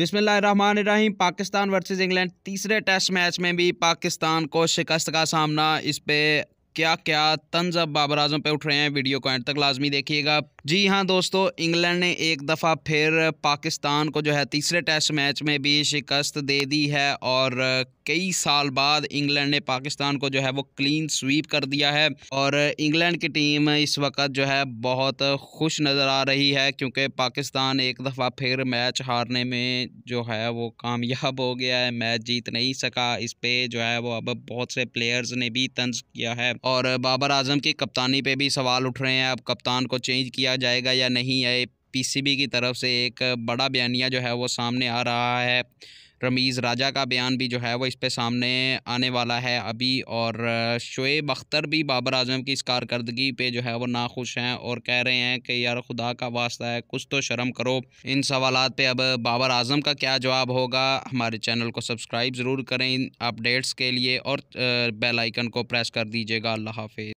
बिसमीम Pakistan versus England तीसरे test match में भी पाकिस्तान को शिकस्त का सामना इस पे क्या क्या तंज अब बाबर आजम पर उठ रहे हैं वीडियो को एंड तक लाजमी देखिएगा जी हाँ दोस्तों इंग्लैंड ने एक दफ़ा फिर पाकिस्तान को जो है तीसरे टेस्ट मैच में भी शिकस्त दे दी है और कई साल बाद इंग्लैंड ने पाकिस्तान को जो है वो क्लीन स्वीप कर दिया है और इंग्लैंड की टीम इस वक्त जो है बहुत खुश नज़र आ रही है क्योंकि पाकिस्तान एक दफ़ा फिर मैच हारने में जो है वो कामयाब हो गया है मैच जीत नहीं सका इस पर जो है वो अब बहुत से प्लेयर्स ने भी तंज किया है और बाबर आजम की कप्तानी पर भी सवाल उठ रहे हैं अब कप्तान को चेंज किया किया जाएगा या नहीं है पीसीबी की तरफ से एक बड़ा बयानिया जो है वो सामने आ रहा है रमीज़ राजा का बयान भी जो है वो इस पर सामने आने वाला है अभी और शुएब अख्तर भी बाबर आजम की इस कारकर्दगी पे जो है वो नाखुश हैं और कह रहे हैं कि यार खुदा का वास्ता है कुछ तो शर्म करो इन सवाल पे अब बाबर आजम का क्या जवाब होगा हमारे चैनल को सब्सक्राइब ज़रूर करें इन अपडेट्स के लिए और बेलाइकन को प्रेस कर दीजिएगा अल्लाह हाफि